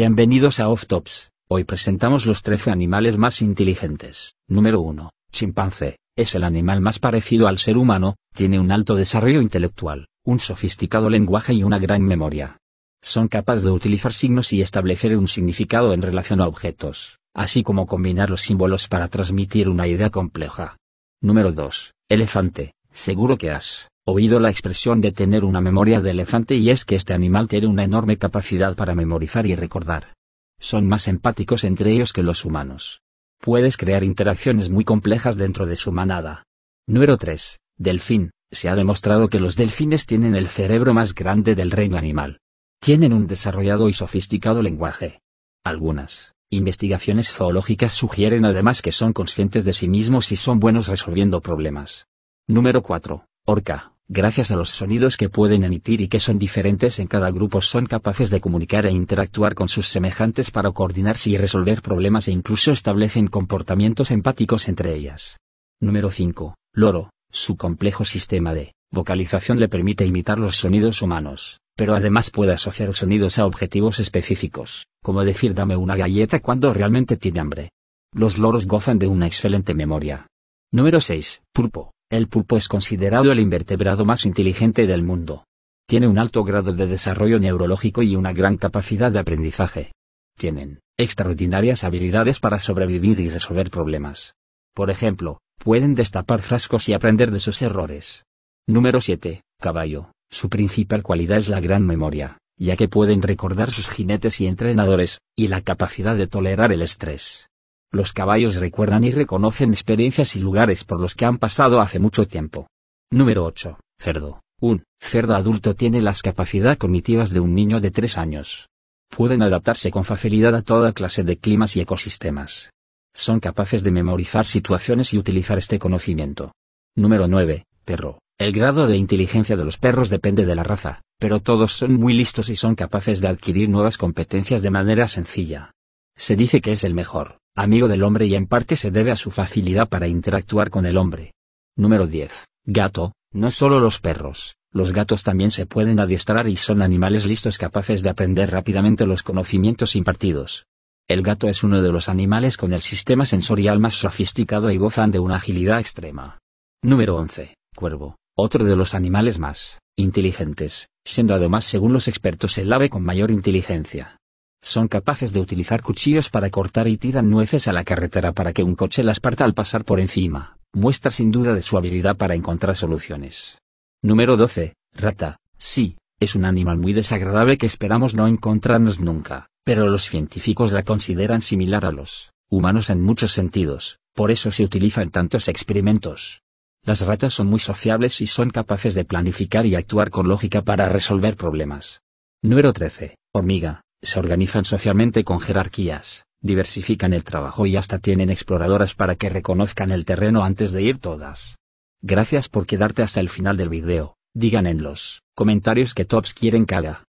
Bienvenidos a Off Tops. Hoy presentamos los 13 animales más inteligentes. Número 1. Chimpancé. Es el animal más parecido al ser humano, tiene un alto desarrollo intelectual, un sofisticado lenguaje y una gran memoria. Son capaces de utilizar signos y establecer un significado en relación a objetos, así como combinar los símbolos para transmitir una idea compleja. Número 2. Elefante. Seguro que has oído la expresión de tener una memoria de elefante y es que este animal tiene una enorme capacidad para memorizar y recordar. Son más empáticos entre ellos que los humanos. Puedes crear interacciones muy complejas dentro de su manada. Número 3. Delfín. Se ha demostrado que los delfines tienen el cerebro más grande del reino animal. Tienen un desarrollado y sofisticado lenguaje. Algunas investigaciones zoológicas sugieren además que son conscientes de sí mismos y son buenos resolviendo problemas. Número 4. Orca. Gracias a los sonidos que pueden emitir y que son diferentes en cada grupo son capaces de comunicar e interactuar con sus semejantes para coordinarse y resolver problemas e incluso establecen comportamientos empáticos entre ellas. Número 5. Loro. Su complejo sistema de vocalización le permite imitar los sonidos humanos, pero además puede asociar sonidos a objetivos específicos, como decir dame una galleta cuando realmente tiene hambre. Los loros gozan de una excelente memoria. Número 6. turpo. El pulpo es considerado el invertebrado más inteligente del mundo. Tiene un alto grado de desarrollo neurológico y una gran capacidad de aprendizaje. Tienen extraordinarias habilidades para sobrevivir y resolver problemas. Por ejemplo, pueden destapar frascos y aprender de sus errores. Número 7. Caballo. Su principal cualidad es la gran memoria, ya que pueden recordar sus jinetes y entrenadores, y la capacidad de tolerar el estrés. Los caballos recuerdan y reconocen experiencias y lugares por los que han pasado hace mucho tiempo. Número 8. Cerdo. Un cerdo adulto tiene las capacidades cognitivas de un niño de 3 años. Pueden adaptarse con facilidad a toda clase de climas y ecosistemas. Son capaces de memorizar situaciones y utilizar este conocimiento. Número 9. Perro. El grado de inteligencia de los perros depende de la raza, pero todos son muy listos y son capaces de adquirir nuevas competencias de manera sencilla. Se dice que es el mejor, amigo del hombre y en parte se debe a su facilidad para interactuar con el hombre. Número 10. Gato, no solo los perros, los gatos también se pueden adiestrar y son animales listos capaces de aprender rápidamente los conocimientos impartidos. El gato es uno de los animales con el sistema sensorial más sofisticado y gozan de una agilidad extrema. Número 11. Cuervo, otro de los animales más inteligentes, siendo además según los expertos el ave con mayor inteligencia. Son capaces de utilizar cuchillos para cortar y tiran nueces a la carretera para que un coche las parta al pasar por encima, muestra sin duda de su habilidad para encontrar soluciones. Número 12. Rata. Sí, es un animal muy desagradable que esperamos no encontrarnos nunca, pero los científicos la consideran similar a los humanos en muchos sentidos, por eso se utiliza en tantos experimentos. Las ratas son muy sociables y son capaces de planificar y actuar con lógica para resolver problemas. Número 13. Hormiga. Se organizan socialmente con jerarquías, diversifican el trabajo y hasta tienen exploradoras para que reconozcan el terreno antes de ir todas. Gracias por quedarte hasta el final del video, digan en los comentarios que tops quieren que haga.